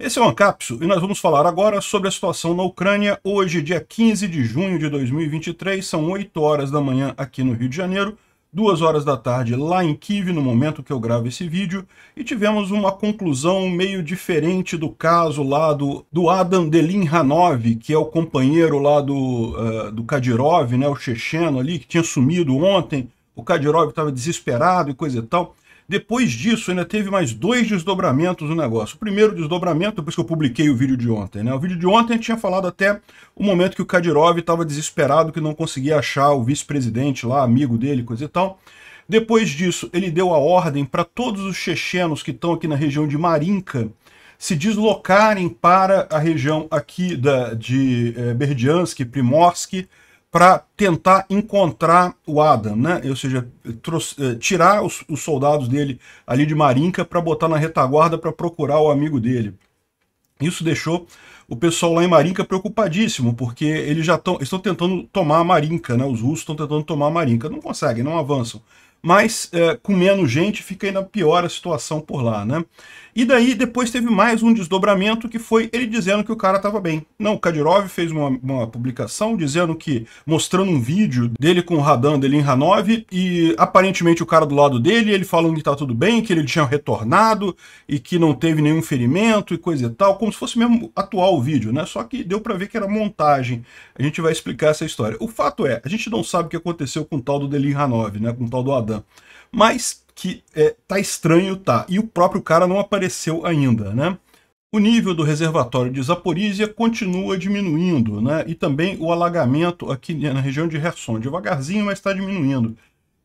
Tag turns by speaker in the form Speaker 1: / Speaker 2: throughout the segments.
Speaker 1: Esse é o Ancapsu e nós vamos falar agora sobre a situação na Ucrânia. Hoje, dia 15 de junho de 2023, são 8 horas da manhã aqui no Rio de Janeiro, 2 horas da tarde lá em Kiev, no momento que eu gravo esse vídeo, e tivemos uma conclusão meio diferente do caso lá do, do Adam Delin Hanov, que é o companheiro lá do, uh, do Kadyrov, né, o checheno ali, que tinha sumido ontem. O Kadyrov estava desesperado e coisa e tal. Depois disso, ainda teve mais dois desdobramentos no negócio. O primeiro desdobramento, depois que eu publiquei o vídeo de ontem, né? O vídeo de ontem tinha falado até o momento que o Kadyrov estava desesperado, que não conseguia achar o vice-presidente lá, amigo dele, coisa e tal. Depois disso, ele deu a ordem para todos os chechenos que estão aqui na região de Marinka se deslocarem para a região aqui da, de é, eh, Berdiansk, Primorsk, para tentar encontrar o Adam, né? ou seja, trouxe, eh, tirar os, os, soldados dele ali de Marinka para botar na retaguarda para procurar o amigo dele. Isso deixou o pessoal lá em Marinka preocupadíssimo, porque eles já tão, estão tentando tomar a né? os russos estão tentando tomar a não conseguem, não avançam. Mas eh, com menos gente fica ainda pior a situação por lá. Né? E daí depois teve mais um desdobramento que foi ele dizendo que o cara estava bem. Não, o Kadyrov fez uma, uma, publicação dizendo que, mostrando um vídeo dele com o Radan dele em Hanov, e aparentemente o cara do lado dele, ele falando que tá tudo bem, que ele tinha retornado e que não teve nenhum ferimento e coisa e tal, como se fosse mesmo atual o vídeo, né? Só que deu para ver que era montagem. A gente vai explicar essa história. O fato é, a gente não sabe o que aconteceu com o tal do Delin Hanov, né? Com o tal do Adam. Mas que é, tá estranho, tá. E o próprio cara não apareceu ainda, né? O nível do reservatório de Zaporizhia continua diminuindo, né? E também o alagamento aqui na região de Herson, devagarzinho, mas está diminuindo.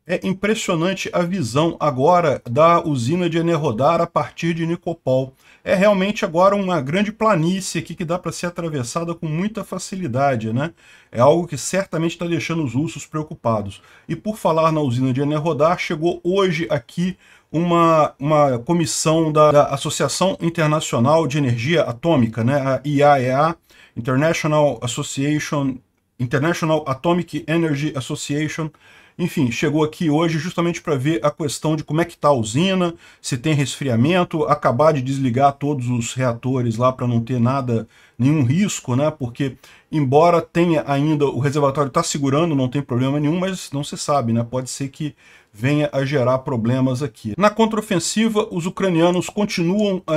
Speaker 1: É impressionante a visão agora da usina de Enerrodar a partir de Nicopol. É realmente agora uma grande planície aqui que dá para ser atravessada com muita facilidade, né? É algo que certamente está deixando os russos preocupados. E por falar na usina de Enerrodar, chegou hoje aqui uma, uma comissão da, da Associação Internacional de Energia Atômica, né? A IAEA, International Association, International Atomic Energy Association, enfim, chegou aqui hoje justamente para ver a questão de como é que está a usina, se tem resfriamento, acabar de desligar todos os reatores lá para não ter nada, nenhum risco, né? Porque embora tenha ainda, o reservatório está segurando, não tem problema nenhum, mas não se sabe, né? Pode ser que venha a gerar problemas aqui. Na contraofensiva, os ucranianos continuam é,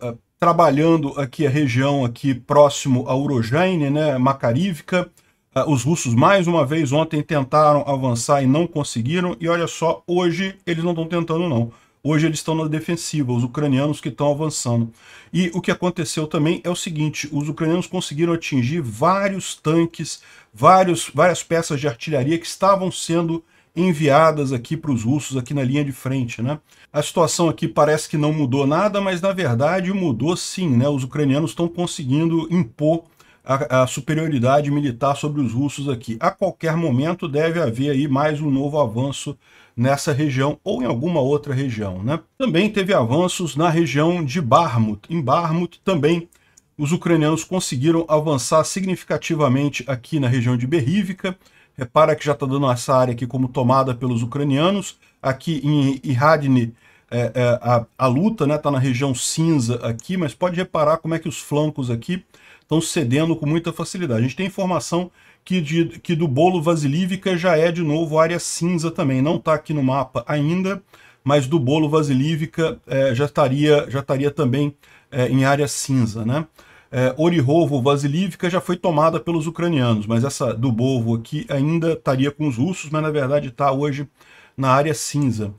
Speaker 1: é, trabalhando aqui a região aqui próximo a Urojane, né? Macarívica, ah, os russos mais uma vez ontem tentaram avançar e não conseguiram. E olha só, hoje eles não estão tentando não. Hoje eles estão na defensiva, os ucranianos que estão avançando. E o que aconteceu também é o seguinte, os ucranianos conseguiram atingir vários tanques, vários, várias peças de artilharia que estavam sendo enviadas aqui para os russos, aqui na linha de frente. Né? A situação aqui parece que não mudou nada, mas na verdade mudou sim. Né? Os ucranianos estão conseguindo impor a, a, superioridade militar sobre os russos aqui. A qualquer momento deve haver aí mais um novo avanço nessa região ou em alguma outra região. Né? Também teve avanços na região de Barmut. Em Barmut também os ucranianos conseguiram avançar significativamente aqui na região de Berrívica. Repara que já está dando essa área aqui como tomada pelos ucranianos. Aqui em Iradne é, é, a, a luta está né, tá na região cinza aqui, mas pode reparar como é que os flancos aqui estão cedendo com muita facilidade. A gente tem informação que, de, que do bolo vasilívica já é de novo área cinza também. Não está aqui no mapa ainda, mas do bolo vasilívica é, já, estaria, já estaria também é, em área cinza, né? É, Orihovo vasilívica já foi tomada pelos ucranianos, mas essa do Bovo aqui ainda estaria com os russos, mas na verdade está hoje na área cinza.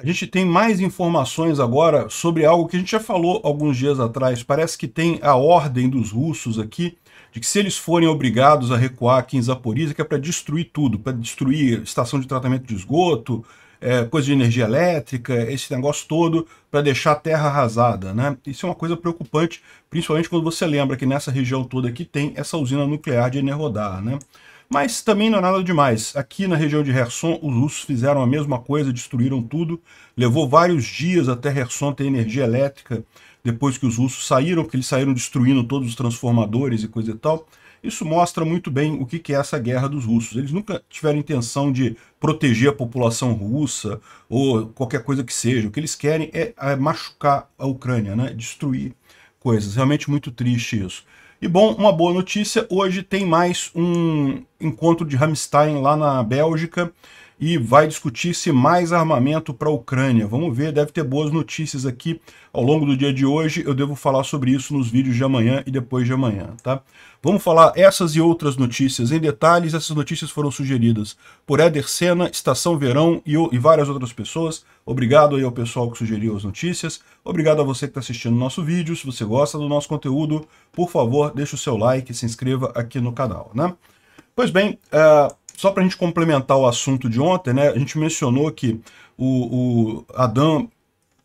Speaker 1: A gente tem mais informações agora sobre algo que a gente já falou alguns dias atrás. Parece que tem a ordem dos russos aqui, de que se eles forem obrigados a recuar aqui em Zaporizhia, que é para destruir tudo, para destruir estação de tratamento de esgoto, é, coisa de energia elétrica, esse negócio todo, para deixar a terra arrasada. Né? Isso é uma coisa preocupante, principalmente quando você lembra que nessa região toda aqui tem essa usina nuclear de Enerrodar. Né? Mas também não é nada demais. Aqui na região de Herson, os russos fizeram a mesma coisa, destruíram tudo. Levou vários dias até Herson ter energia elétrica, depois que os russos saíram, porque eles saíram destruindo todos os transformadores e coisa e tal. Isso mostra muito bem o que é essa guerra dos russos. Eles nunca tiveram intenção de proteger a população russa ou qualquer coisa que seja. O que eles querem é, é machucar a Ucrânia, né? destruir coisas. Realmente muito triste isso. E bom, uma boa notícia, hoje tem mais um encontro de Rammstein lá na Bélgica, e vai discutir se mais armamento para a Ucrânia. Vamos ver, deve ter boas notícias aqui ao longo do dia de hoje. Eu devo falar sobre isso nos vídeos de amanhã e depois de amanhã, tá? Vamos falar essas e outras notícias em detalhes. Essas notícias foram sugeridas por Éder Senna, Estação Verão e, e várias outras pessoas. Obrigado aí ao pessoal que sugeriu as notícias. Obrigado a você que está assistindo o nosso vídeo. Se você gosta do nosso conteúdo, por favor, deixe o seu like e se inscreva aqui no canal, né? Pois bem, uh, só para a gente complementar o assunto de ontem, né, a gente mencionou que o, o Adam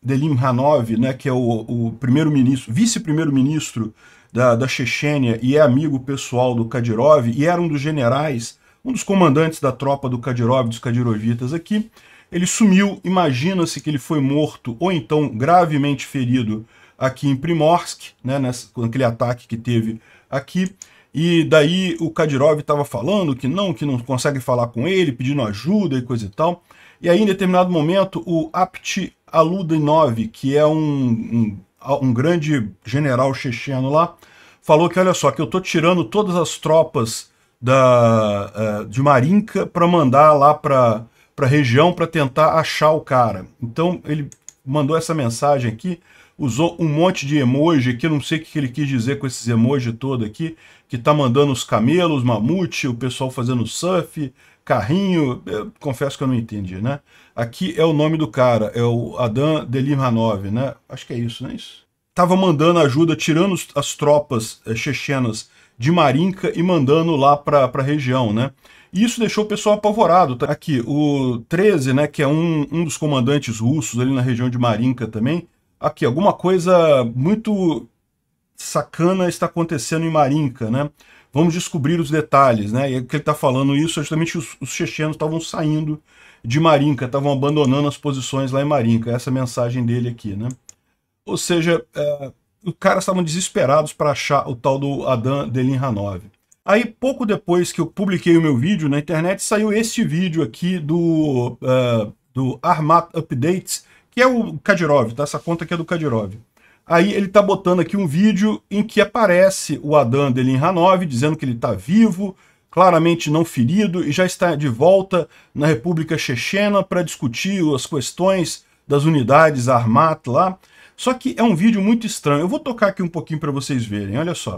Speaker 1: Delim Hanov, né, que é o, o primeiro-ministro, vice-primeiro-ministro da, da Chechênia e é amigo pessoal do Kadyrov e era um dos generais, um dos comandantes da tropa do Kadyrov, dos Kadyrovitas aqui, ele sumiu, imagina-se que ele foi morto ou então gravemente ferido aqui em Primorsk, né, nessa, naquele ataque que teve aqui, e daí o Kadyrov estava falando que não, que não consegue falar com ele, pedindo ajuda e coisa e tal. E aí, em determinado momento, o Apt Aludinov, que é um, um, um grande general checheno lá, falou que, olha só, que eu estou tirando todas as tropas da, eh, de Marinka para mandar lá para a região para tentar achar o cara. Então, ele mandou essa mensagem aqui usou um monte de emoji, que eu não sei o que ele quis dizer com esses emoji todo aqui, que tá mandando os camelos, mamute, o pessoal fazendo surf, carrinho, eu confesso que eu não entendi, né? Aqui é o nome do cara, é o Adam Delimhanov, né? Acho que é isso, não é isso? Tava mandando ajuda, tirando as tropas eh, chechenas de Marinka e mandando lá para a região, né? E isso deixou o pessoal apavorado. Tá? Aqui, o 13, né, que é um, um dos comandantes russos ali na região de Marinka também, Aqui, alguma coisa muito sacana está acontecendo em Marinka, né? Vamos descobrir os detalhes, né? E o que ele está falando isso é justamente os, os chechenos estavam saindo de Marinka, estavam abandonando as posições lá em Marinka. Essa é a mensagem dele aqui, né? Ou seja, é, os caras estavam desesperados para achar o tal do Adam Delinhanov. Aí, pouco depois que eu publiquei o meu vídeo na internet, saiu este vídeo aqui do, uh, do Armat Updates, que é o Kadirov, tá? Essa conta aqui é do Kadirov. Aí ele tá botando aqui um vídeo em que aparece o Adam dele em Hanov, dizendo que ele tá vivo, claramente não ferido, e já está de volta na República Chechena para discutir as questões das unidades armadas lá. Só que é um vídeo muito estranho. Eu vou tocar aqui um pouquinho para vocês verem, olha só.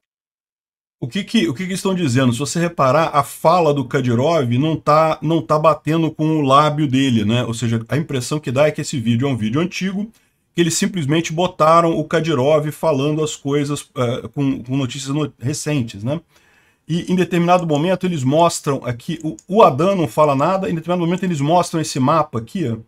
Speaker 1: O que que, o que que estão dizendo? Se você reparar, a fala do Kadyrov não tá, não tá batendo com o lábio dele, né? Ou seja, a impressão que dá é que esse vídeo é um vídeo antigo, que eles simplesmente botaram o Kadyrov falando as coisas uh, com, com, notícias no, recentes, né? E em determinado momento eles mostram aqui, o, o Adan não fala nada, em determinado momento eles mostram esse mapa aqui, ó. não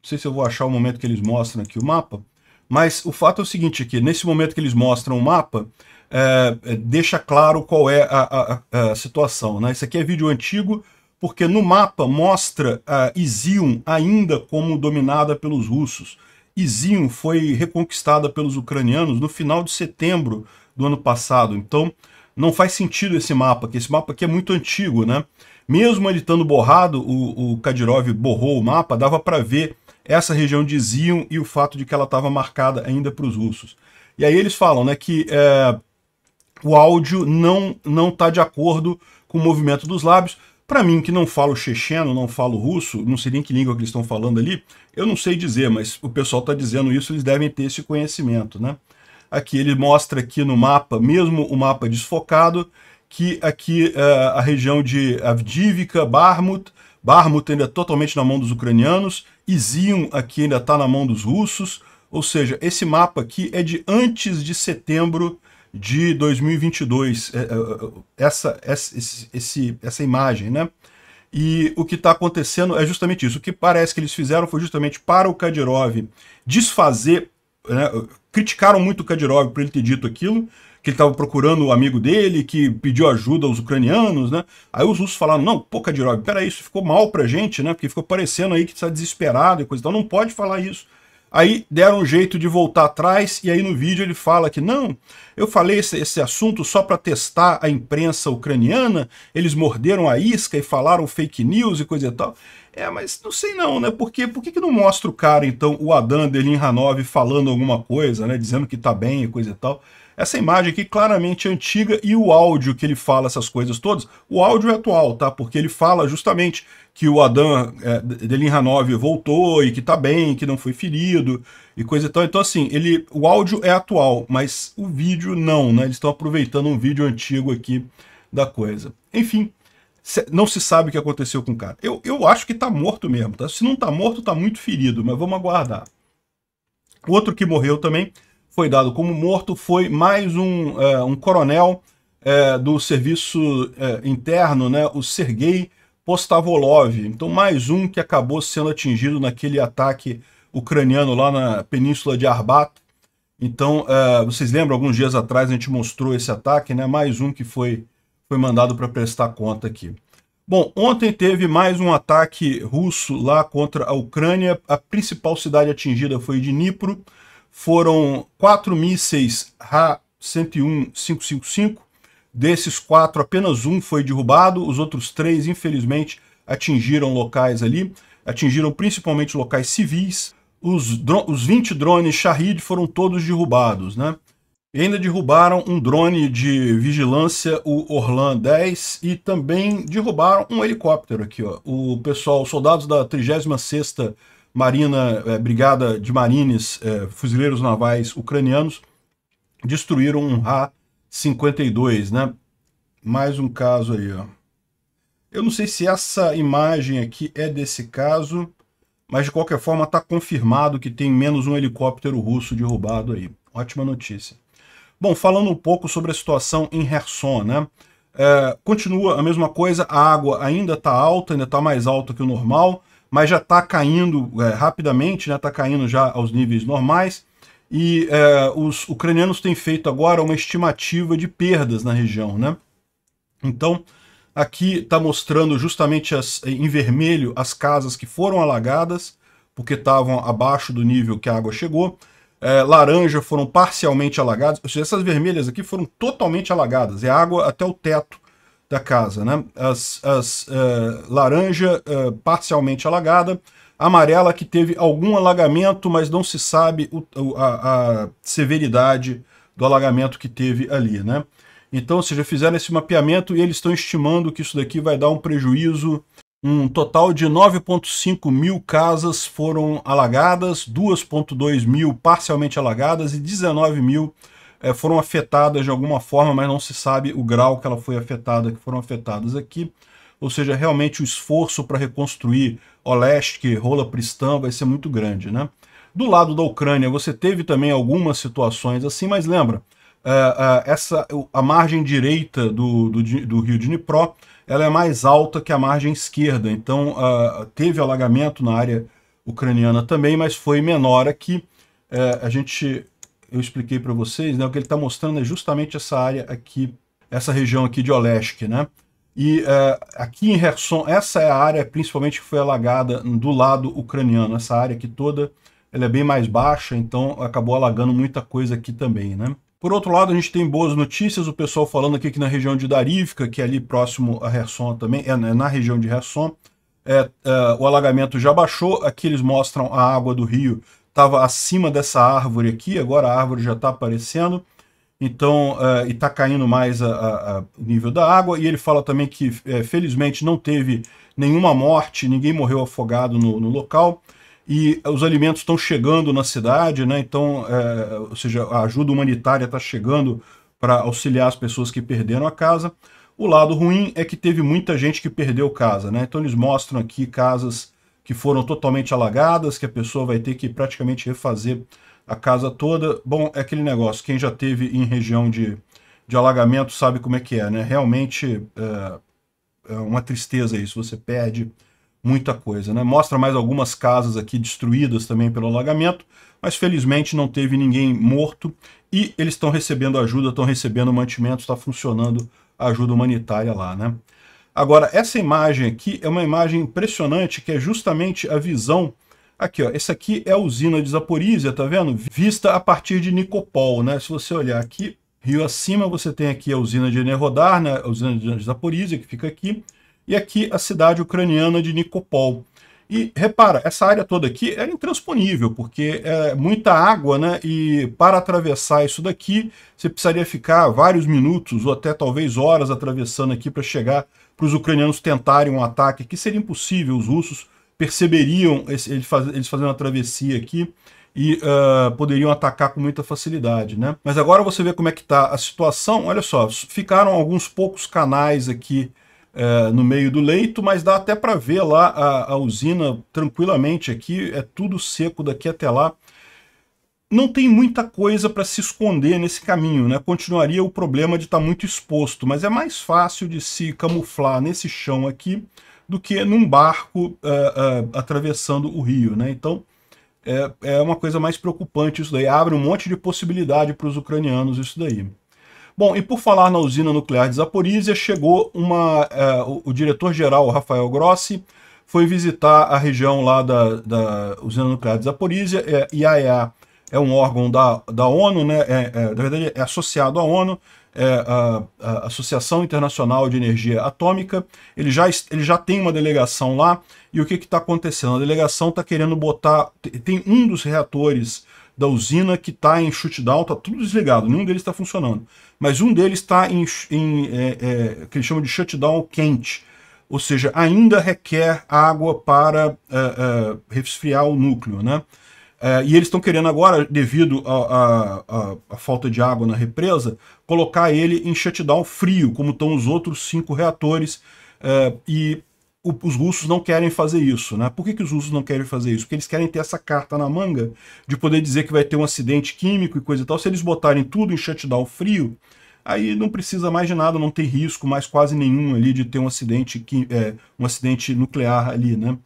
Speaker 1: sei se eu vou achar o momento que eles mostram aqui o mapa, mas o fato é o seguinte aqui, nesse momento que eles mostram o mapa, é, é, deixa claro qual é a, a, a, situação. Né? Isso aqui é vídeo antigo, porque no mapa mostra a Izium ainda como dominada pelos russos. Izium foi reconquistada pelos ucranianos no final de setembro do ano passado. Então, não faz sentido esse mapa, que esse mapa aqui é muito antigo, né? Mesmo ele estando borrado, o, o Kadyrov borrou o mapa, dava para ver essa região de Zion e o fato de que ela estava marcada ainda para os russos. E aí eles falam né, que é, o áudio não não está de acordo com o movimento dos lábios. Para mim, que não falo checheno, não falo russo, não sei nem que língua que eles estão falando ali, eu não sei dizer, mas o pessoal está dizendo isso, eles devem ter esse conhecimento, né? Aqui ele mostra aqui no mapa, mesmo o mapa desfocado, que aqui uh, a região de Avdivka, Barmut, Barmut ainda é totalmente na mão dos ucranianos, Izium aqui ainda está na mão dos russos, ou seja, esse mapa aqui é de antes de setembro de 2022, é, é, é, essa, essa, esse, essa imagem, né? E o que está acontecendo é justamente isso. O que parece que eles fizeram foi justamente para o Kadyrov desfazer. Né? Criticaram muito o Kadyrov por ele ter dito aquilo, que ele estava procurando o amigo dele, que pediu ajuda aos ucranianos, né? Aí os russos falaram: não, pô, Kadyrov, peraí, isso ficou mal pra gente, né? Porque ficou parecendo aí que está desesperado e coisa e tal. Não pode falar isso. Aí deram um jeito de voltar atrás e aí no vídeo ele fala que não, eu falei esse, esse assunto só para testar a imprensa ucraniana, eles morderam a isca e falaram fake news e coisa e tal. É, mas não sei não, né? Porque por que, que não mostra o cara, então, o Adam Delin Hanov falando alguma coisa, né? Dizendo que tá bem e coisa e tal. Essa imagem aqui claramente é antiga e o áudio que ele fala essas coisas todas, o áudio é atual, tá? Porque ele fala justamente que o Adam é, Delinhanov voltou e que tá bem, que não foi ferido e coisa e tal. Então assim, ele, o áudio é atual, mas o vídeo não, né? Eles estão aproveitando um vídeo antigo aqui da coisa. Enfim, não se sabe o que aconteceu com o cara. Eu, eu acho que tá morto mesmo, tá? Se não tá morto, tá muito ferido, mas vamos aguardar. Outro que morreu também foi dado como morto foi mais um, é, um coronel é, do serviço é, interno, né, o Sergei Postavolov. Então, mais um que acabou sendo atingido naquele ataque ucraniano lá na península de Arbat. Então, é, vocês lembram, alguns dias atrás a gente mostrou esse ataque, né? mais um que foi, foi mandado para prestar conta aqui. Bom, ontem teve mais um ataque russo lá contra a Ucrânia. A principal cidade atingida foi Dnipro, foram quatro mísseis Ha-101-555. Desses quatro, apenas um foi derrubado, os outros três, infelizmente, atingiram locais ali, atingiram principalmente locais civis. Os, os 20 drones Shahid foram todos derrubados, né? E ainda derrubaram um drone de vigilância, o Orlan 10, e também derrubaram um helicóptero aqui, ó. O pessoal, os soldados da 36ª Marina, é, Brigada de Marines, é, fuzileiros navais ucranianos, destruíram um ra 52 né? Mais um caso aí, ó. Eu não sei se essa imagem aqui é desse caso, mas de qualquer forma está confirmado que tem menos um helicóptero russo derrubado aí. Ótima notícia. Bom, falando um pouco sobre a situação em Kherson, né? É, continua a mesma coisa, a água ainda está alta, ainda está mais alta que o normal, mas já está caindo é, rapidamente, está né? Tá caindo já aos níveis normais. E é, os ucranianos têm feito agora uma estimativa de perdas na região. Né? Então, aqui está mostrando justamente as, em vermelho as casas que foram alagadas, porque estavam abaixo do nível que a água chegou. É, laranja foram parcialmente alagadas, ou seja, essas vermelhas aqui foram totalmente alagadas, é água até o teto da casa, né? As, as uh, laranja uh, parcialmente alagada, amarela que teve algum alagamento, mas não se sabe o, a, a, severidade do alagamento que teve ali, né? Então, se já fizeram esse mapeamento e eles estão estimando que isso daqui vai dar um prejuízo. Um total de 9,5 mil casas foram alagadas, 2,2 mil parcialmente alagadas e 19 mil é, foram afetadas de alguma forma, mas não se sabe o grau que ela foi afetada, que foram afetadas aqui. Ou seja, realmente o esforço para reconstruir Oleste, Rola Pristã, vai ser muito grande. Né? Do lado da Ucrânia, você teve também algumas situações assim, mas lembra, é, é, essa, a margem direita do, do, do rio Dnipro ela é mais alta que a margem esquerda, então teve alagamento na área ucraniana também, mas foi menor aqui. É, a gente eu expliquei para vocês, né, o que ele está mostrando é justamente essa área aqui, essa região aqui de Olesk, né? E uh, aqui em Kherson, essa é a área principalmente que foi alagada do lado ucraniano, essa área aqui toda, ela é bem mais baixa, então acabou alagando muita coisa aqui também, né? Por outro lado, a gente tem boas notícias, o pessoal falando aqui que na região de Darivka, que é ali próximo a Kherson também, é né, na região de Kherson, é, é, o alagamento já baixou, aqui eles mostram a água do rio estava acima dessa árvore aqui, agora a árvore já está aparecendo, então uh, e está caindo mais o nível da água. E ele fala também que é, felizmente não teve nenhuma morte, ninguém morreu afogado no, no local e os alimentos estão chegando na cidade, né? Então, é, ou seja, a ajuda humanitária está chegando para auxiliar as pessoas que perderam a casa. O lado ruim é que teve muita gente que perdeu casa, né? Então eles mostram aqui casas que foram totalmente alagadas, que a pessoa vai ter que praticamente refazer a casa toda. Bom, é aquele negócio, quem já teve em região de, de alagamento sabe como é que é, né? Realmente é, é uma tristeza isso, você perde muita coisa, né? Mostra mais algumas casas aqui destruídas também pelo alagamento, mas felizmente não teve ninguém morto e eles estão recebendo ajuda, estão recebendo mantimentos, está funcionando a ajuda humanitária lá, né? Agora, essa imagem aqui é uma imagem impressionante, que é justamente a visão Aqui, ó, essa aqui é a usina de Zaporizhia, tá vendo? Vista a partir de Nicopol, né? Se você olhar aqui, rio acima, você tem aqui a usina de Enerhodar, né? A usina de Zaporizhia, que fica aqui. E aqui a cidade ucraniana de Nicopol. E repara, essa área toda aqui era é intransponível, porque é muita água, né? E para atravessar isso daqui, você precisaria ficar vários minutos ou até talvez horas atravessando aqui para chegar para os ucranianos tentarem um ataque, que seria impossível, os russos perceberiam esse, eles, fazendo a travessia aqui e uh, poderiam atacar com muita facilidade, né? Mas agora você vê como é que está a situação, olha só, ficaram alguns poucos canais aqui é, no meio do leito, mas dá até para ver lá a, a usina tranquilamente aqui, é tudo seco daqui até lá. Não tem muita coisa para se esconder nesse caminho, né? Continuaria o problema de estar tá muito exposto, mas é mais fácil de se camuflar nesse chão aqui do que num barco uh, uh, atravessando o rio, né? Então é, é uma coisa mais preocupante isso daí, abre um monte de possibilidade para os ucranianos isso daí. Bom, e por falar na usina nuclear de Zaporizhia, chegou uma, é, o, o diretor-geral, Rafael Grossi, foi visitar a região lá da, da usina nuclear de Zaporizhia, é, IAEA é um órgão da, da ONU, né? É, é, na verdade é associado à ONU, é a, a, Associação Internacional de Energia Atômica. Ele já, ele já tem uma delegação lá. E o que está acontecendo? A delegação está querendo botar. Tem um dos reatores da usina que está em shutdown, está tudo desligado, nenhum deles está funcionando. Mas um deles está em, em é, é, que eles chamam de shutdown quente, ou seja, ainda requer água para é, é resfriar o núcleo, né? É, e eles estão querendo agora, devido à falta de água na represa, colocar ele em shutdown frio, como estão os outros cinco reatores. É, e os russos não querem fazer isso, né? Por que, que os russos não querem fazer isso? Porque eles querem ter essa carta na manga de poder dizer que vai ter um acidente químico e coisa e tal. Se eles botarem tudo em shutdown frio, aí não precisa mais de nada, não tem risco mais quase nenhum ali de ter um acidente, é, um acidente nuclear ali, né?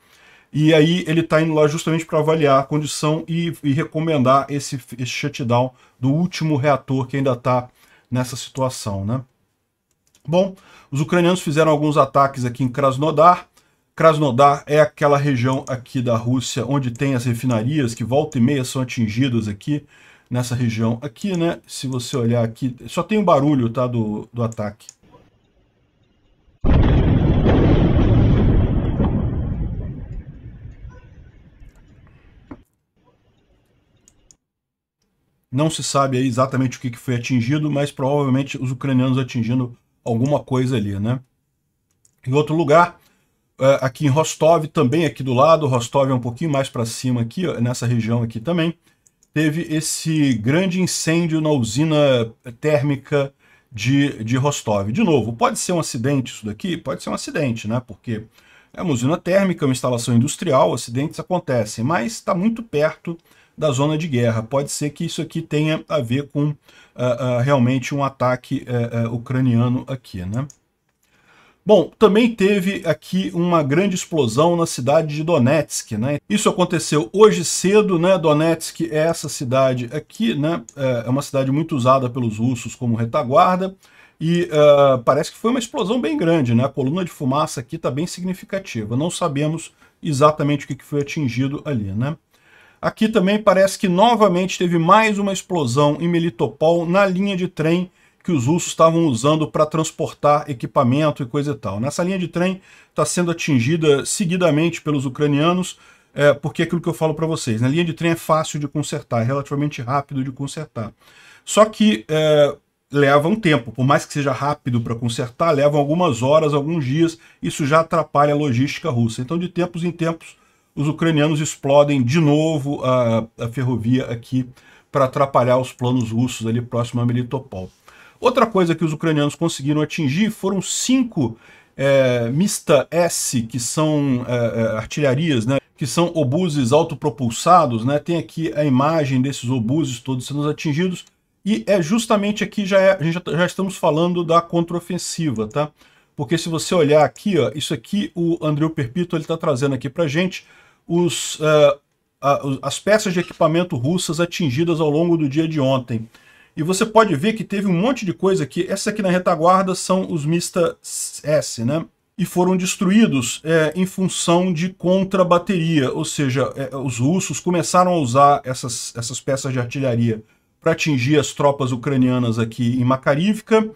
Speaker 1: E aí ele está indo lá justamente para avaliar a condição e, e recomendar esse, esse shutdown do último reator que ainda está nessa situação, né? Bom, os ucranianos fizeram alguns ataques aqui em Krasnodar. Krasnodar é aquela região aqui da Rússia onde tem as refinarias que volta e meia são atingidas aqui, nessa região aqui, né? Se você olhar aqui, só tem o um barulho, tá, do, do ataque. Não se sabe exatamente o que foi atingido, mas provavelmente os ucranianos atingindo alguma coisa ali, né? Em outro lugar, é, aqui em Rostov, também aqui do lado, Rostov é um pouquinho mais para cima aqui, nessa região aqui também, teve esse grande incêndio na usina térmica de, de Rostov. De novo, pode ser um acidente isso daqui? Pode ser um acidente, né? Porque é uma usina térmica, é uma instalação industrial, acidentes acontecem, mas está muito perto da zona de guerra. Pode ser que isso aqui tenha a ver com uh, uh, realmente um ataque uh, ucraniano aqui, né? Bom, também teve aqui uma grande explosão na cidade de Donetsk, né? Isso aconteceu hoje cedo, né? Donetsk é essa cidade aqui, né? É, é uma cidade muito usada pelos russos como retaguarda e uh, parece que foi uma explosão bem grande, né? A coluna de fumaça aqui está bem significativa. Não sabemos exatamente o que foi atingido ali, né? Aqui também parece que novamente teve mais uma explosão em Melitopol na linha de trem que os russos estavam usando para transportar equipamento e coisa e tal. Nessa linha de trem está sendo atingida seguidamente pelos ucranianos, é, porque é aquilo que eu falo para vocês, na né? linha de trem é fácil de consertar, é relativamente rápido de consertar. Só que é, leva um tempo, por mais que seja rápido para consertar, levam algumas horas, alguns dias, isso já atrapalha a logística russa. Então, de tempos em tempos, os ucranianos explodem de novo a, a ferrovia aqui para atrapalhar os planos russos ali próximo a Melitopol. Outra coisa que os ucranianos conseguiram atingir foram cinco é, Mista S, que são é, é artilharias, né, que são obuses autopropulsados. Né, tem aqui a imagem desses obuses todos sendo atingidos. E é justamente aqui, já, é, já, já estamos falando da contraofensiva, tá? Porque se você olhar aqui, ó, isso aqui o Andrew Perpito está trazendo aqui para gente os, uh, as peças de equipamento russas atingidas ao longo do dia de ontem. E você pode ver que teve um monte de coisa aqui. Essa aqui na retaguarda são os Mista S, né? E foram destruídos é, em função de contra-bateria, ou seja, é, os russos começaram a usar essas, essas peças de artilharia para atingir as tropas ucranianas aqui em Makarivka,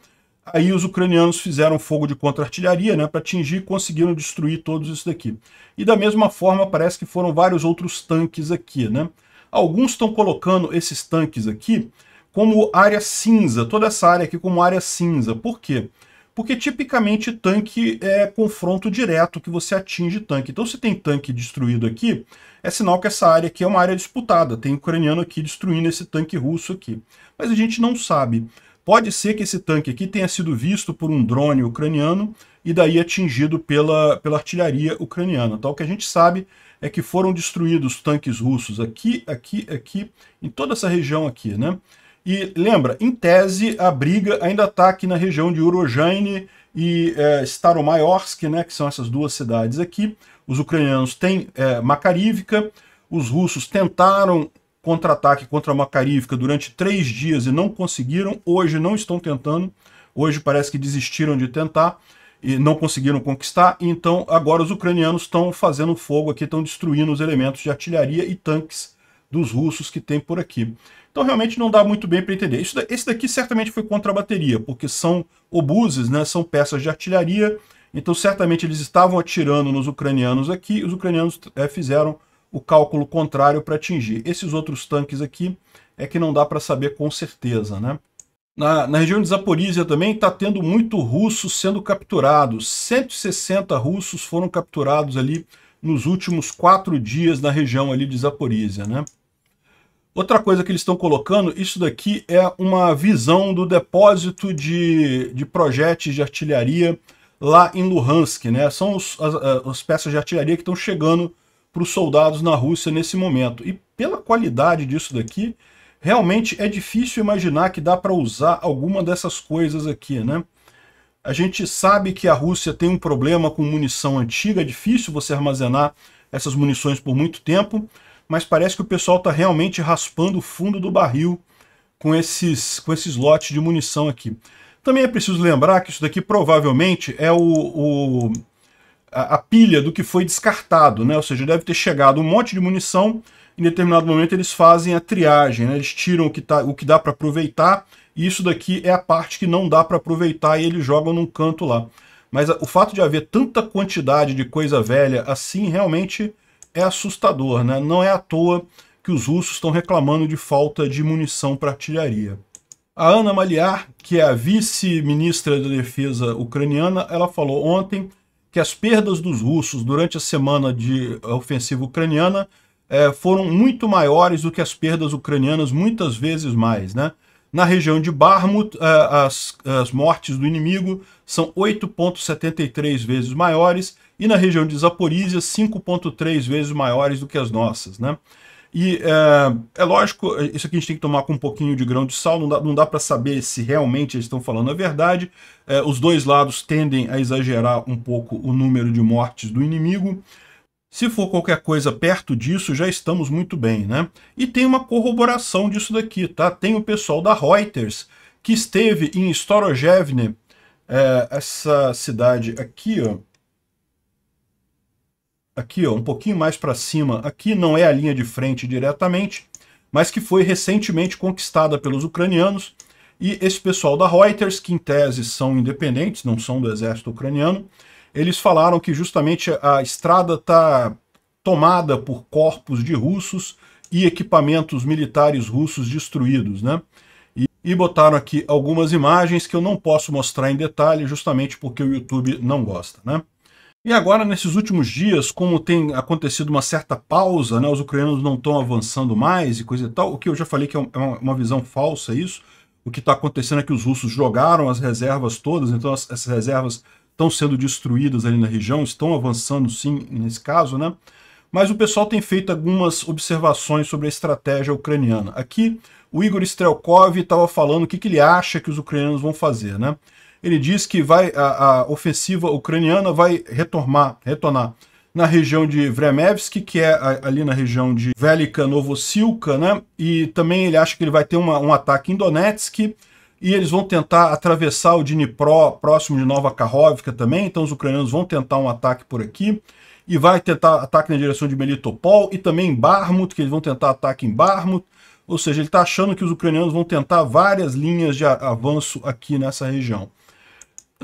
Speaker 1: Aí os ucranianos fizeram fogo de contra-artilharia né, para atingir e conseguiram destruir todos isso daqui. E da mesma forma, parece que foram vários outros tanques aqui. Né? Alguns estão colocando esses tanques aqui como área cinza, toda essa área aqui como área cinza. Por quê? Porque tipicamente tanque é confronto direto que você atinge tanque. Então se tem tanque destruído aqui, é sinal que essa área aqui é uma área disputada. Tem ucraniano aqui destruindo esse tanque russo aqui. Mas a gente não sabe. Pode ser que esse tanque aqui tenha sido visto por um drone ucraniano e daí atingido pela, pela artilharia ucraniana. Então, o que a gente sabe é que foram destruídos tanques russos aqui, aqui, aqui, em toda essa região aqui, né? E lembra, em tese, a briga ainda está aqui na região de Urojane e é, Staromayorsk, né, que são essas duas cidades aqui. Os ucranianos têm é, Makarivka, os russos tentaram contra-ataque contra a Macarífica durante três dias e não conseguiram. Hoje não estão tentando. Hoje parece que desistiram de tentar e não conseguiram conquistar. Então agora os ucranianos estão fazendo fogo aqui, estão destruindo os elementos de artilharia e tanques dos russos que tem por aqui. Então realmente não dá muito bem para entender. Isso, esse daqui certamente foi contra a bateria, porque são obuses, né, são peças de artilharia. Então certamente eles estavam atirando nos ucranianos aqui, os ucranianos é, fizeram o cálculo contrário para atingir. Esses outros tanques aqui é que não dá para saber com certeza, né? Na, na região de Zaporizhia também está tendo muito russo sendo capturado. 160 russos foram capturados ali nos últimos quatro dias na região ali de Zaporizhia, né? Outra coisa que eles estão colocando, isso daqui é uma visão do depósito de, de projetes de artilharia lá em Luhansk, né? São os, as, as peças de artilharia que estão chegando para os soldados na Rússia nesse momento. E pela qualidade disso daqui, realmente é difícil imaginar que dá para usar alguma dessas coisas aqui, né? A gente sabe que a Rússia tem um problema com munição antiga, é difícil você armazenar essas munições por muito tempo, mas parece que o pessoal está realmente raspando o fundo do barril com esses, com esses lotes de munição aqui. Também é preciso lembrar que isso daqui provavelmente é o, o a, pilha do que foi descartado, né? Ou seja, deve ter chegado um monte de munição. Em determinado momento eles fazem a triagem, né? Eles tiram o que, tá, o que dá para aproveitar. E isso daqui é a parte que não dá para aproveitar e eles jogam num canto lá. Mas o fato de haver tanta quantidade de coisa velha assim realmente é assustador, né? Não é à toa que os russos estão reclamando de falta de munição para artilharia. A Ana Maliar, que é a vice-ministra da Defesa ucraniana, ela falou ontem que as perdas dos russos durante a semana de ofensiva ucraniana é, foram muito maiores do que as perdas ucranianas, muitas vezes mais. Né? Na região de Barmut, é, as, as mortes do inimigo são 8,73 vezes maiores e na região de Zaporizhia, 5,3 vezes maiores do que as nossas. Né? E é, é, lógico, eh, isso aqui a gente tem que tomar com um pouquinho de grão de sal, não dá, não dá para saber se realmente eles estão falando a verdade. É, os dois lados tendem a exagerar um pouco o número de mortes do inimigo. Se for qualquer coisa perto disso, já estamos muito bem, né? E tem uma corroboração disso daqui, tá? Tem o pessoal da Reuters, que esteve em Storojevne, é, essa cidade aqui, ó, aqui ó, um pouquinho mais para cima, aqui não é a linha de frente diretamente, mas que foi recentemente conquistada pelos ucranianos, e esse pessoal da Reuters, que em tese são independentes, não são do exército ucraniano, eles falaram que justamente a estrada está tomada por corpos de russos e equipamentos militares russos destruídos, né? E, e, botaram aqui algumas imagens que eu não posso mostrar em detalhe, justamente porque o YouTube não gosta, né? E agora, nesses últimos dias, como tem acontecido uma certa pausa, né, os ucranianos não estão avançando mais e coisa e tal, o que eu já falei que é, é uma visão falsa isso, o que está acontecendo é que os russos jogaram as reservas todas, então as, essas reservas estão sendo destruídas ali na região, estão avançando sim nesse caso, né? Mas o pessoal tem feito algumas observações sobre a estratégia ucraniana. Aqui, o Igor Strelkov estava falando o que, que ele acha que os ucranianos vão fazer, né? ele diz que vai, a, a ofensiva ucraniana vai retomar, retornar na região de Vremevsk, que é ali na região de Velika Novosilka, né? E também ele acha que ele vai ter uma, um ataque em Donetsk, e eles vão tentar atravessar o Dnipro, próximo de Nova Karhovka também, então os ucranianos vão tentar um ataque por aqui, e vai tentar ataque na direção de Melitopol, e também em Barmut, que eles vão tentar ataque em Barmut, ou seja, ele está achando que os ucranianos vão tentar várias linhas de avanço aqui nessa região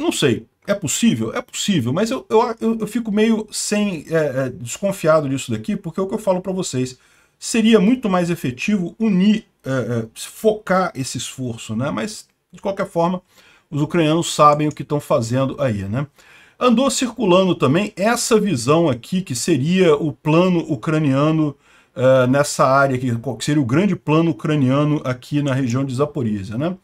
Speaker 1: não sei. É possível? É possível, mas eu, eu, eu fico meio sem é, é, desconfiado disso daqui, porque é o que eu falo para vocês. Seria muito mais efetivo unir, é, é, focar esse esforço, né? Mas, de qualquer forma, os ucranianos sabem o que estão fazendo aí, né? Andou circulando também essa visão aqui, que seria o plano ucraniano é, nessa área, aqui, que seria o grande plano ucraniano aqui na região de Zaporizhia, né?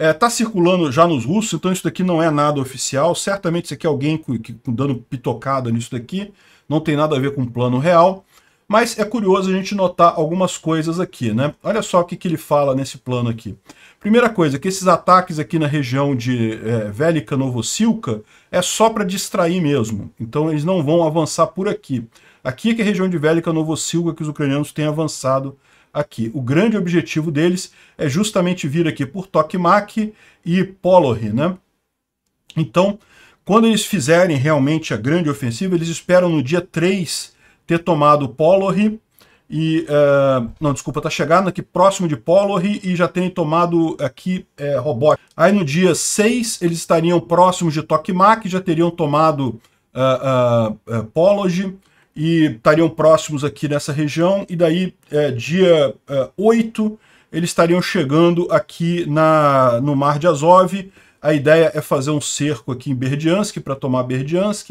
Speaker 1: Está é, circulando já nos russos, então isso daqui não é nada oficial. Certamente isso aqui é alguém com, com dando pitocada nisso daqui. Não tem nada a ver com o plano real. Mas é curioso a gente notar algumas coisas aqui, né? Olha só o que, que ele fala nesse plano aqui. Primeira coisa, que esses ataques aqui na região de é, Velika Novosilka é só para distrair mesmo. Então eles não vão avançar por aqui. Aqui é que é a região de Velika Novosilka que os ucranianos têm avançado aqui. O grande objetivo deles é justamente vir aqui por Tokimak e Polory, né? Então, quando eles fizerem realmente a grande ofensiva, eles esperam no dia 3 ter tomado Polory e... Uh, não, desculpa, tá chegando aqui próximo de Polory e já tem tomado aqui é, eh, Robot. Aí no dia 6 eles estariam próximos de Tokimak, já teriam tomado uh, uh, uh e estariam próximos aqui nessa região, e daí é, dia é, 8 eles estariam chegando aqui na, no Mar de Azov. A ideia é fazer um cerco aqui em Berdiansk para tomar Berdiansk,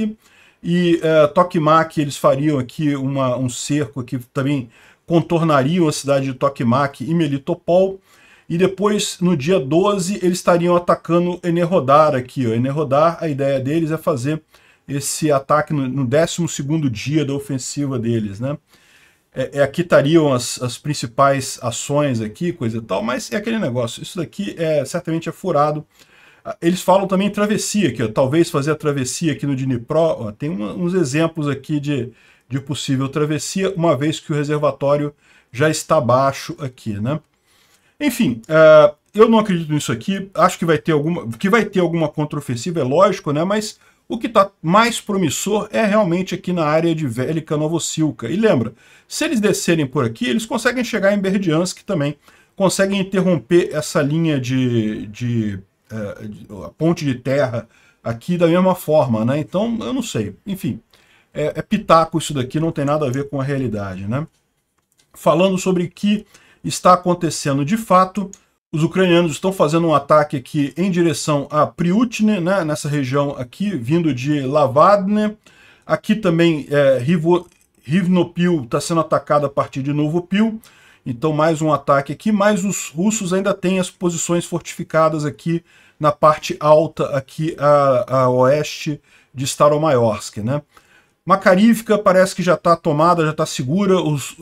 Speaker 1: e é, Tokmak eles fariam aqui uma, um cerco que também contornariam a cidade de Tokmak e Melitopol, e depois, no dia 12, eles estariam atacando Enerrodar aqui. Ó. a ideia deles é fazer esse ataque no, 12 dia da ofensiva deles, né? É, é, aqui estariam as, as principais ações aqui, coisa e tal, mas é aquele negócio, isso daqui é certamente é furado. Ah, eles falam também em travessia aqui, ó, talvez fazer a travessia aqui no Dnipro, ó, tem uma, uns exemplos aqui de, de possível travessia, uma vez que o reservatório já está baixo aqui, né? Enfim, uh, eu não acredito nisso aqui, acho que vai ter alguma, que vai ter alguma contraofensiva, é lógico, né? Mas o que está mais promissor é realmente aqui na área de Vélica Novosilca. E lembra, se eles descerem por aqui, eles conseguem chegar em Berdiansk também. Conseguem interromper essa linha de, de, de eh, ponte de terra aqui da mesma forma, né? Então, eu não sei. Enfim, é, é, pitaco isso daqui, não tem nada a ver com a realidade, né? Falando sobre o que está acontecendo de fato, os ucranianos estão fazendo um ataque aqui em direção a Priutne, né, nessa região aqui, vindo de Lavadne. Aqui também é, Rivo, Rivnopil está sendo atacada a partir de Novopil. Então mais um ataque aqui, mas os russos ainda têm as posições fortificadas aqui na parte alta, aqui a, a oeste de Staromayorsk. Né? Makarivka parece que já está tomada, já está segura, os,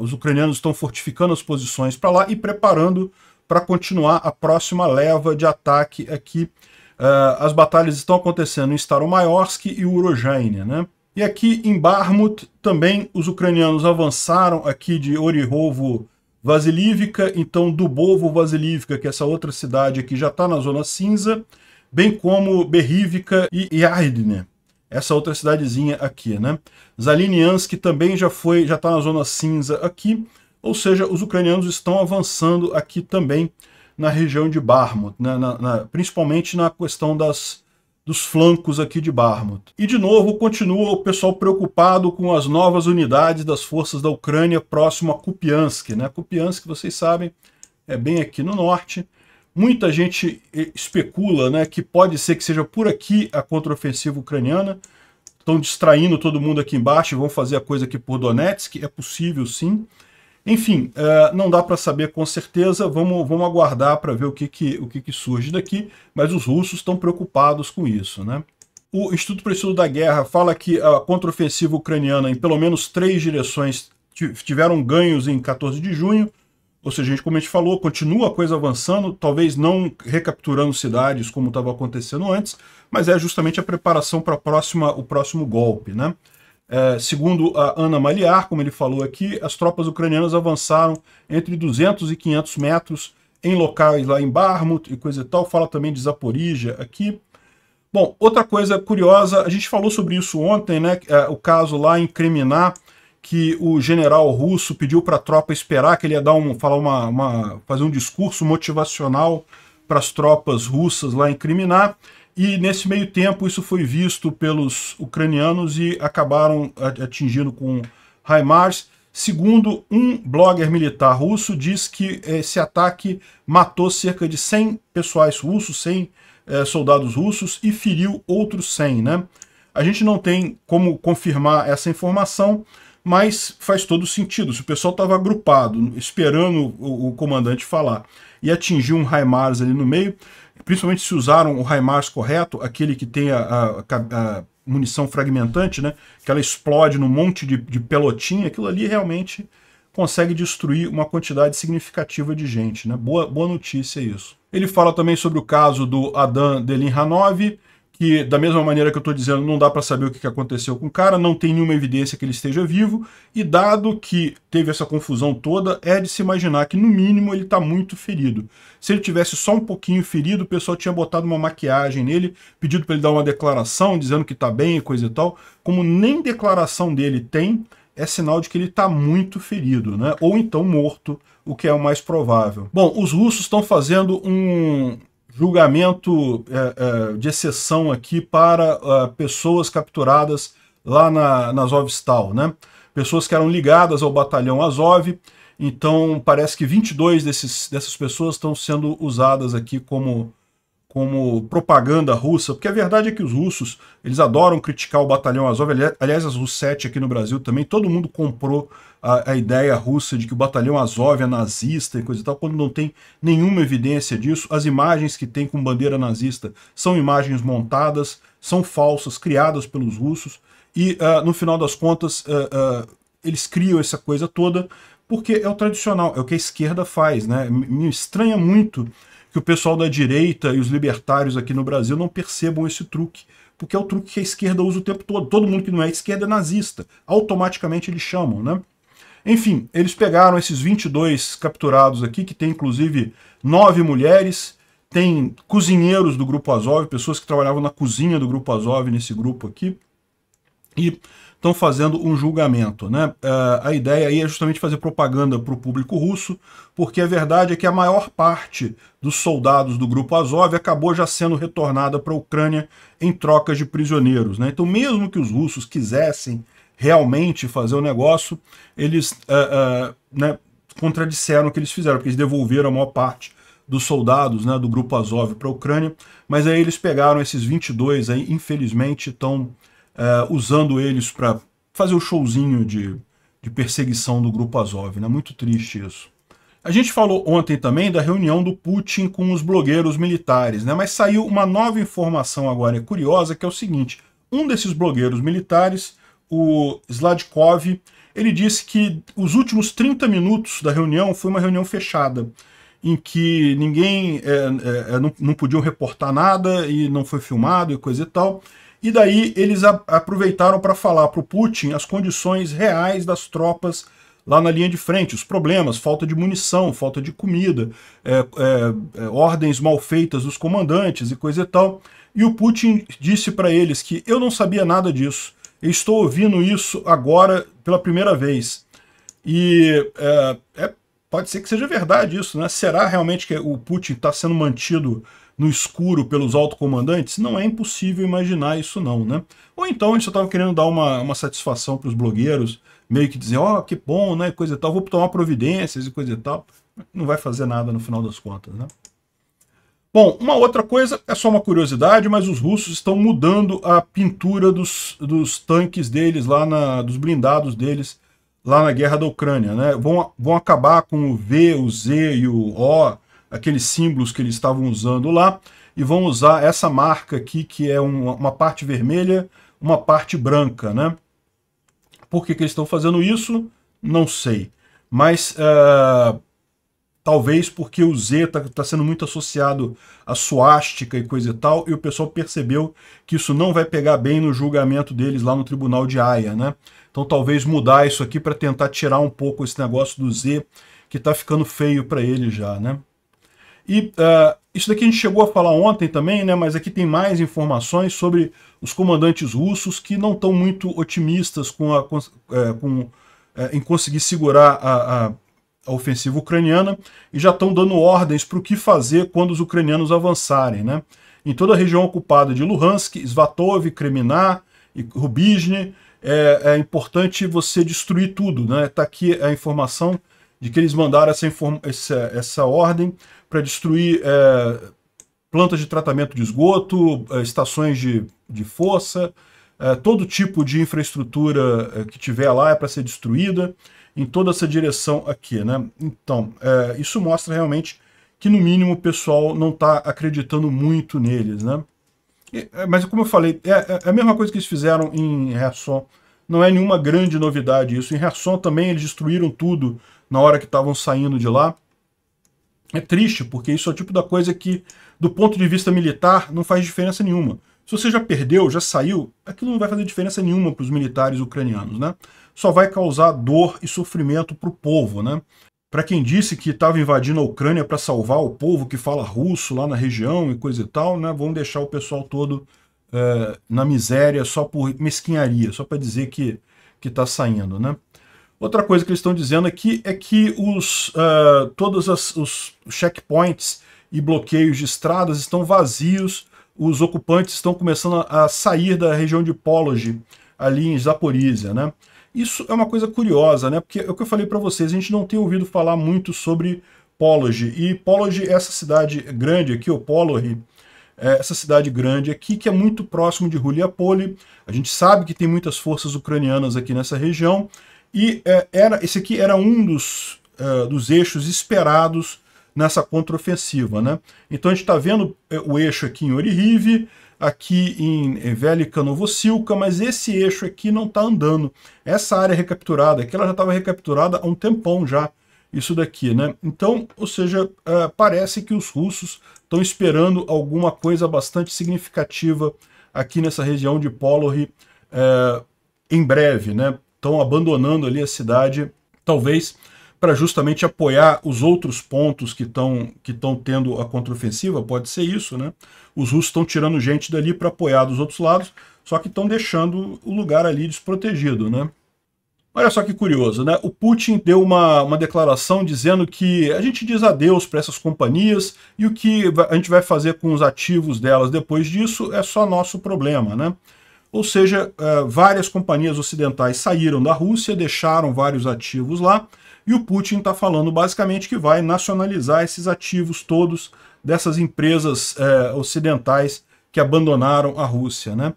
Speaker 1: os ucranianos estão fortificando as posições para lá e preparando para continuar a próxima leva de ataque aqui. Uh, as batalhas estão acontecendo em Staromayorsk e Urojine, né? E aqui em Barmut também os ucranianos avançaram aqui de Orihovo Vasilivka, então Dubovo Vasilivka, que é essa outra cidade aqui já está na zona cinza, bem como Berivka e Yardne, essa outra cidadezinha aqui, né? Zaliniansk também já foi, já está na zona cinza aqui. Ou seja, os ucranianos estão avançando aqui também na região de Barmut, né, na, na, principalmente na questão das, dos flancos aqui de Barmut. E de novo continua o pessoal preocupado com as novas unidades das forças da Ucrânia próximo a Kupiansk. Né? Kupiansk, vocês sabem, é bem aqui no norte. Muita gente eh, especula né, que pode ser que seja por aqui a contraofensiva ucraniana. Estão distraindo todo mundo aqui embaixo e vão fazer a coisa aqui por Donetsk. É possível, sim. Enfim, uh, não dá para saber com certeza, vamos, vamos aguardar para ver o, que, que, o que, que surge daqui, mas os russos estão preocupados com isso. Né? O Instituto para Estudo da Guerra fala que a contraofensiva ucraniana, em pelo menos três direções, tiveram ganhos em 14 de junho, ou seja, a gente, como a gente falou, continua a coisa avançando, talvez não recapturando cidades como estava acontecendo antes, mas é justamente a preparação para o próximo golpe. Né? É, segundo a Ana Maliar, como ele falou aqui, as tropas ucranianas avançaram entre 200 e 500 metros em locais lá em Barmut e coisa e tal. Fala também de Zaporizhia aqui. Bom, outra coisa curiosa, a gente falou sobre isso ontem, né? É, o caso lá em Kreminá, que o general russo pediu para a tropa esperar, que ele ia dar um, falar uma, uma fazer um discurso motivacional para as tropas russas lá em Kriminá. E nesse meio tempo isso foi visto pelos ucranianos e acabaram atingindo com HIMARS. Segundo um blogger militar russo, diz que esse ataque matou cerca de 100 pessoais russos, 100 eh, soldados russos e feriu outros 100. Né? A gente não tem como confirmar essa informação, mas faz todo sentido. Se o pessoal estava agrupado, esperando o, o, comandante falar, e atingiu um HIMARS ali no meio, principalmente se usaram o HIMARS correto, aquele que tem a, a, a, munição fragmentante, né? Que ela explode num monte de, de pelotinha, aquilo ali realmente consegue destruir uma quantidade significativa de gente, né? Boa, boa notícia isso. Ele fala também sobre o caso do Adam Delin Hanov, que, da mesma maneira que eu estou dizendo, não dá para saber o que aconteceu com o cara, não tem nenhuma evidência que ele esteja vivo, e dado que teve essa confusão toda, é de se imaginar que, no mínimo, ele está muito ferido. Se ele tivesse só um pouquinho ferido, o pessoal tinha botado uma maquiagem nele, pedido para ele dar uma declaração, dizendo que está bem e coisa e tal. Como nem declaração dele tem, é sinal de que ele está muito ferido, né? ou então morto, o que é o mais provável. Bom, os russos estão fazendo um julgamento é, é, de exceção aqui para é, pessoas capturadas lá na, na Azovstal, né? Pessoas que eram ligadas ao batalhão Azov, então parece que 22 desses, dessas pessoas estão sendo usadas aqui como, como propaganda russa, porque a verdade é que os russos, eles adoram criticar o batalhão Azov, aliás, as Russete aqui no Brasil também, todo mundo comprou a, a, ideia russa de que o batalhão Azov é nazista e coisa e tal, quando não tem nenhuma evidência disso. As imagens que tem com bandeira nazista são imagens montadas, são falsas, criadas pelos russos, e uh, no final das contas uh, uh, eles criam essa coisa toda porque é o tradicional, é o que a esquerda faz. Né? Me estranha muito que o pessoal da direita e os libertários aqui no Brasil não percebam esse truque, porque é o truque que a esquerda usa o tempo todo. Todo mundo que não é esquerda é nazista. Automaticamente eles chamam, né? Enfim, eles pegaram esses 22 capturados aqui, que tem inclusive nove mulheres, tem cozinheiros do Grupo Azov, pessoas que trabalhavam na cozinha do Grupo Azov nesse grupo aqui, e estão fazendo um julgamento. Né? Uh, a ideia aí é justamente fazer propaganda para o público russo, porque a verdade é que a maior parte dos soldados do grupo Azov acabou já sendo retornada para a Ucrânia em trocas de prisioneiros. Né? Então mesmo que os russos quisessem realmente fazer o negócio, eles uh, uh, né, contradisseram o que eles fizeram, porque eles devolveram a maior parte dos soldados né, do grupo Azov para a Ucrânia, mas aí eles pegaram esses 22 aí, infelizmente, estão uh, é, usando eles para fazer o showzinho de, de perseguição do grupo Azov, né? muito triste isso. A gente falou ontem também da reunião do Putin com os blogueiros militares, né? mas saiu uma nova informação agora curiosa, que é o seguinte, um desses blogueiros militares o Sladkov, ele disse que os últimos 30 minutos da reunião foi uma reunião fechada, em que ninguém é, é, é, não, não podiam reportar nada e não foi filmado e coisa e tal. E daí eles a, aproveitaram para falar para o Putin as condições reais das tropas lá na linha de frente, os problemas, falta de munição, falta de comida, é, é, é ordens mal feitas dos comandantes e coisa e tal. E o Putin disse para eles que eu não sabia nada disso estou ouvindo isso agora pela primeira vez. E é, é, pode ser que seja verdade isso, né? Será realmente que o Putin está sendo mantido no escuro pelos autocomandantes? Não é impossível imaginar isso não, né? Ou então eles só estavam querendo dar uma, uma satisfação para os blogueiros, meio que dizer, ó, oh, que bom, né, coisa e tal, vou tomar providências e coisa e tal. Não vai fazer nada no final das contas, né? Bom, uma outra coisa, é só uma curiosidade, mas os russos estão mudando a pintura dos, dos tanques deles, lá na, dos blindados deles, lá na guerra da Ucrânia. Né? Vão, vão acabar com o V, o Z e o O, aqueles símbolos que eles estavam usando lá, e vão usar essa marca aqui, que é uma, uma parte vermelha, uma parte branca. Né? Por que, que eles estão fazendo isso? Não sei. Mas uh, Talvez porque o Z está tá sendo muito associado à suástica e coisa e tal, e o pessoal percebeu que isso não vai pegar bem no julgamento deles lá no tribunal de Haia, né? Então talvez mudar isso aqui para tentar tirar um pouco esse negócio do Z, que está ficando feio para ele já, né? E uh, isso daqui a gente chegou a falar ontem também, né? Mas aqui tem mais informações sobre os comandantes russos que não estão muito otimistas com a, com, é, com é, em conseguir segurar a, a a ofensiva ucraniana e já estão dando ordens para o que fazer quando os ucranianos avançarem. Né? Em toda a região ocupada de Luhansk, Svatov, Kreminá e Rubizhne é, é, importante você destruir tudo. Está né? Tá aqui a informação de que eles mandaram essa, essa, essa ordem para destruir é, plantas de tratamento de esgoto, é, estações de, de força, é, todo tipo de infraestrutura é, que tiver lá é para ser destruída em toda essa direção aqui, né? Então, é, isso mostra realmente que, no mínimo, o pessoal não está acreditando muito neles, né? E, é, mas, como eu falei, é, é, é a mesma coisa que eles fizeram em Reação. Não é nenhuma grande novidade isso. Em Reação também eles destruíram tudo na hora que estavam saindo de lá. É triste, porque isso é o tipo da coisa que, do ponto de vista militar, não faz diferença nenhuma. Se você já perdeu, já saiu, aquilo não vai fazer diferença nenhuma para os militares ucranianos, né? Só vai causar dor e sofrimento para o povo, né? Para quem disse que estava invadindo a Ucrânia para salvar o povo que fala russo lá na região e coisa e tal, né? Vão deixar o pessoal todo é, na miséria só por mesquinharia, só para dizer que que está saindo, né? Outra coisa que eles estão dizendo aqui é que os uh, é, todos as, os checkpoints e bloqueios de estradas estão vazios os ocupantes estão começando a sair da região de Polog, ali em Zaporizhia, né? Isso é uma coisa curiosa, né? Porque é o que eu falei para vocês, a gente não tem ouvido falar muito sobre Polog. E Polog é essa cidade grande aqui, o Polog, é essa cidade grande aqui, que é muito próximo de Ruliapoli. A gente sabe que tem muitas forças ucranianas aqui nessa região. E é, era, esse aqui era um dos, uh, dos eixos esperados nessa contraofensiva. Né? Então a gente está vendo eh, o eixo aqui em Orihive, aqui em eh, Velika Novosilka, mas esse eixo aqui não está andando. Essa área recapturada aqui, ela já estava recapturada há um tempão já, isso daqui, né? Então, ou seja, eh, parece que os russos estão esperando alguma coisa bastante significativa aqui nessa região de Polohy em breve, né? Estão abandonando ali a cidade, talvez para justamente apoiar os outros pontos que estão que estão tendo a contraofensiva, pode ser isso, né? Os russos estão tirando gente dali para apoiar dos outros lados, só que estão deixando o lugar ali desprotegido, né? Olha só que curioso, né? O Putin deu uma, uma declaração dizendo que a gente diz adeus para essas companhias e o que a gente vai fazer com os ativos delas depois disso é só nosso problema, né? Ou seja, eh, várias companhias ocidentais saíram da Rússia, deixaram vários ativos lá, e o Putin está falando basicamente que vai nacionalizar esses ativos todos dessas empresas é, ocidentais que abandonaram a Rússia. Né?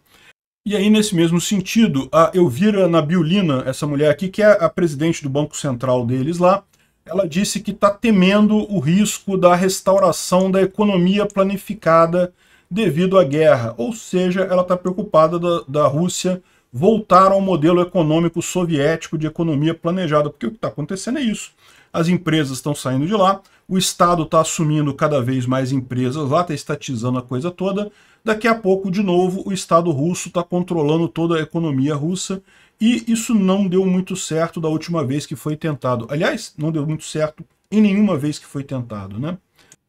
Speaker 1: E aí, nesse mesmo sentido, a Elvira Nabiulina, essa mulher aqui, que é a presidente do Banco Central deles lá, ela disse que está temendo o risco da restauração da economia planificada devido à guerra. Ou seja, ela está preocupada da, da Rússia voltar ao modelo econômico soviético de economia planejada, porque o que está acontecendo é isso. As empresas estão saindo de lá, o Estado está assumindo cada vez mais empresas lá, está estatizando a coisa toda. Daqui a pouco, de novo, o Estado russo está controlando toda a economia russa e isso não deu muito certo da última vez que foi tentado. Aliás, não deu muito certo em nenhuma vez que foi tentado, né?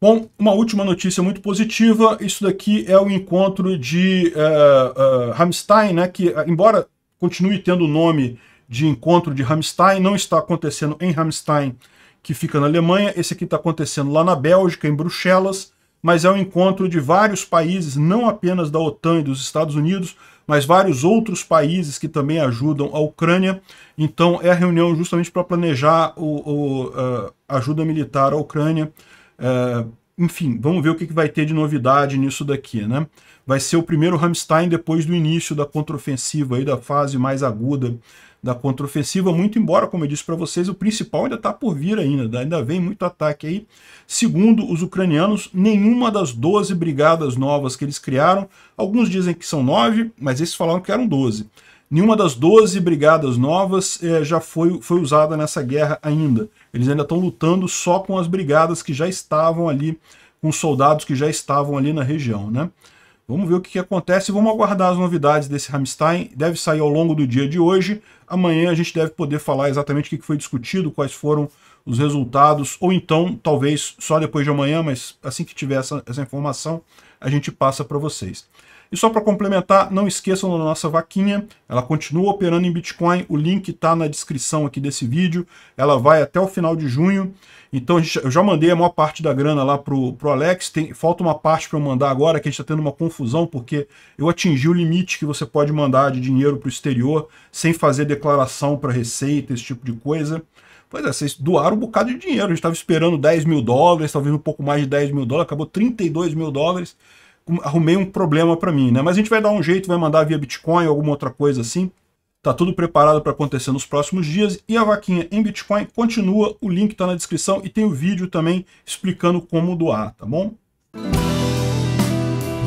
Speaker 1: Bom, uma última notícia muito positiva, isso daqui é o encontro de uh, uh, né, que eh, embora continue tendo o nome de encontro de Rammstein, não está acontecendo em Rammstein, que fica na Alemanha, esse aqui está acontecendo lá na Bélgica, em Bruxelas, mas é um encontro de vários países, não apenas da OTAN e dos Estados Unidos, mas vários outros países que também ajudam a Ucrânia. Então é a reunião justamente para planejar o, o uh, ajuda militar à Ucrânia, Uh, enfim, vamos ver o que, que vai ter de novidade nisso daqui, né? Vai ser o primeiro Ramstein depois do início da contraofensiva, aí, da fase mais aguda da contraofensiva, muito embora, como eu disse para vocês, o principal ainda está por vir ainda, né? ainda vem muito ataque aí. Segundo os ucranianos, nenhuma das 12 brigadas novas que eles criaram, alguns dizem que são 9, mas esses falaram que eram 12 Nenhuma das 12 brigadas novas eh, já foi, foi usada nessa guerra ainda. Eles ainda estão lutando só com as brigadas que já estavam ali, com os soldados que já estavam ali na região. Né? Vamos ver o que, que acontece e vamos aguardar as novidades desse Ramstein. Deve sair ao longo do dia de hoje. Amanhã a gente deve poder falar exatamente o que, que foi discutido, quais foram os resultados, ou então, talvez, só depois de amanhã, mas assim que tiver essa, essa informação, a gente passa para vocês. E só para complementar, não esqueçam da nossa vaquinha, ela continua operando em Bitcoin, o link está na descrição aqui desse vídeo, ela vai até o final de junho, então gente, eu já mandei a maior parte da grana lá para o Alex, tem, falta uma parte para eu mandar agora, que a gente está tendo uma confusão, porque eu atingi o limite que você pode mandar de dinheiro para o exterior, sem fazer declaração para receita, esse tipo de coisa, Pois é, vocês doaram um bocado de dinheiro. A gente estava esperando 10 mil dólares, talvez um pouco mais de 10 mil dólares, acabou 32 mil dólares arrumei um problema para mim, né? Mas a gente vai dar um jeito, vai mandar via Bitcoin, alguma outra coisa assim. Tá tudo preparado para acontecer nos próximos dias. E a vaquinha em Bitcoin continua, o link está na descrição e tem o vídeo também explicando como doar, tá bom?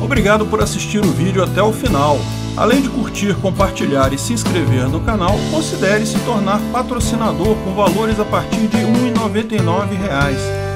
Speaker 1: Obrigado por assistir o vídeo até o final. Além de curtir, compartilhar e se inscrever no canal, considere se tornar patrocinador com valores a partir de R$ 1,99